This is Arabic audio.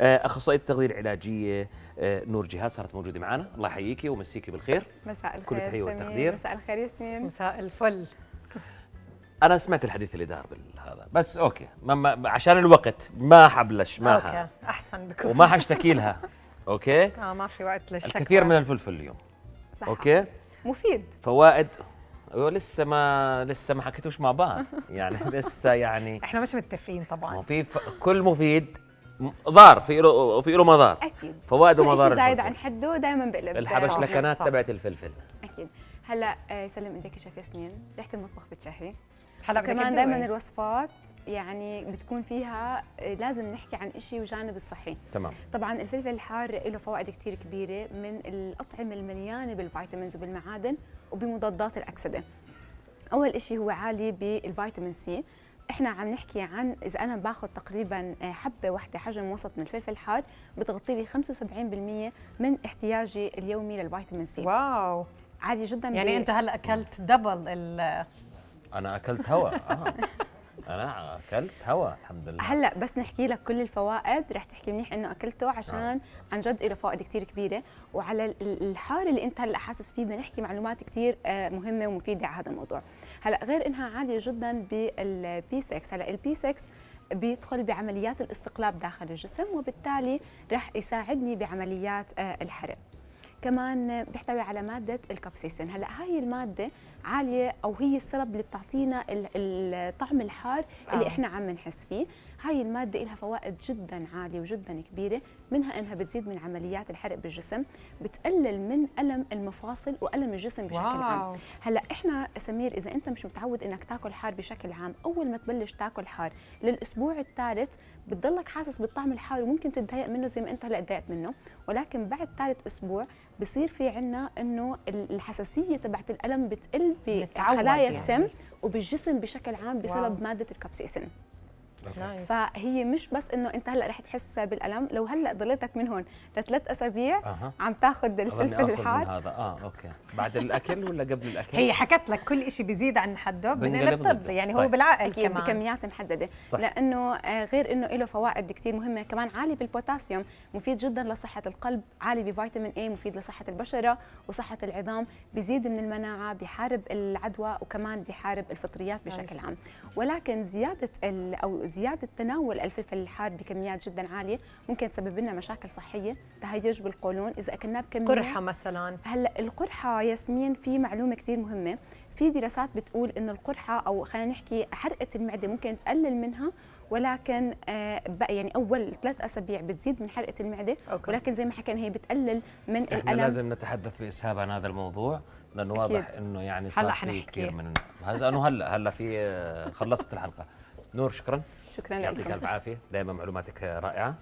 آه، اخصائيه التغذيه العلاجيه آه، نور جهاد صارت موجوده معنا الله يحييكي ومسيكي بالخير مساء الخير كل تحيه والتقدير مساء الخير ياسمين مساء الفل انا سمعت الحديث اللي دار بالهذا بس اوكي ما ما عشان الوقت ما حبلش ما اوكي احسن بكون وما حشتكي لها اوكي اه ما في وقت للشكوى الكثير من الفلفل اليوم صح اوكي مفيد فوائد أيوة، لسه ما لسه ما حكيتوش مع بعض يعني لسه يعني احنا مش متفقين طبعا وفي كل مفيد ضار في له في له مضار اكيد فوائد ومضار زايد عن حده دائما بقلب الحبشلكنات تبعت الفلفل اكيد هلا آه، يسلم ايديك شيف ياسمين ريحه المطبخ بتشهي هلا كمان دائما الوصفات يعني بتكون فيها آه، لازم نحكي عن شيء وجانب الصحي تمام طبعا الفلفل الحار له فوائد كثير كبيره من الاطعمه المليانه بالفيتامينز وبالمعادن وبمضادات الاكسده اول شيء هو عالي بالفيتامين سي احنا عم نحكي عن اذا انا باخذ تقريبا آه، حبه واحده حجم وسط من الفلفل الحار بتغطي لي 75% من احتياجي اليومي للفيتامين سي واو عادي جدا يعني بي... انت هلا اكلت دبل ال انا اكلت هواء آه. انا اكلت هوا الحمد لله هلا بس نحكي لك كل الفوائد رح تحكي منيح انه اكلته عشان آه. عن جد له فوائد كثير كبيره وعلى الحار اللي انت هلا حاسس فيه بدنا نحكي معلومات كثير آه، مهمه ومفيده على هذا الموضوع هلا غير انها عاليه جدا بالبي 6 هلا البي 6 بيدخل بعمليات الاستقلاب داخل الجسم وبالتالي رح يساعدني بعمليات آه، الحرق كمان بيحتوي على مادة الكابسيسين هلا هاي المادة عاليه او هي السبب اللي بتعطينا الطعم الحار اللي آه. احنا عم نحس فيه هاي الماده لها فوائد جدا عاليه وجدا كبيره منها انها بتزيد من عمليات الحرق بالجسم بتقلل من الم المفاصل والم الجسم بشكل واو. عام هلا احنا سمير اذا انت مش متعود انك تاكل حار بشكل عام اول ما تبلش تاكل حار للاسبوع الثالث بتضلك حاسس بالطعم الحار وممكن تتضايق منه زي ما انت هلا تضايقت منه ولكن بعد ثالث اسبوع بصير في عنا انه الحساسيه تبعت الالم بتقل بخلايا الخلايا يعني. التم وبالجسم بشكل عام بسبب واو. ماده الكابسيسين فهي مش بس انه انت هلا رح تحس بالالم لو هلا ضليتك من هون لثلاث اسابيع أه. عم تاخذ الفلفل الحار هذا اه اوكي بعد الاكل ولا قبل الاكل هي حكت لك كل شيء بيزيد عن حده من الطب يعني هو طيب. بالعقل كمان بكميات محدده طيب. لانه آه، غير انه له فوائد كثير مهمه كمان عالي بالبوتاسيوم مفيد جدا لصحه القلب عالي بفيتامين اي مفيد لصحه البشره وصحه العظام بيزيد من المناعه بحارب العدوى وكمان بحارب الفطريات بشكل عام ولكن زياده او زياده تناول الفلفل الحار بكميات جدا عاليه ممكن تسبب لنا مشاكل صحيه تهيج بالقولون اذا اكلناه بكميه قرحه مثلا هلا القرحه ياسمين في معلومه كثير مهمه في دراسات بتقول انه القرحه او خلينا نحكي حرقه المعده ممكن تقلل منها ولكن آه، بقى يعني اول ثلاث اسابيع بتزيد من حرقه المعده أوكي. ولكن زي ما حكينا هي بتقلل من احنا الالم لازم نتحدث باسهاب عن هذا الموضوع لانه واضح انه يعني صار في كثير من هذا انه هلا هلا في آه، خلصت الحلقه نور شكرا شكرا لك يعطيك الف عافيه دائما معلوماتك رائعه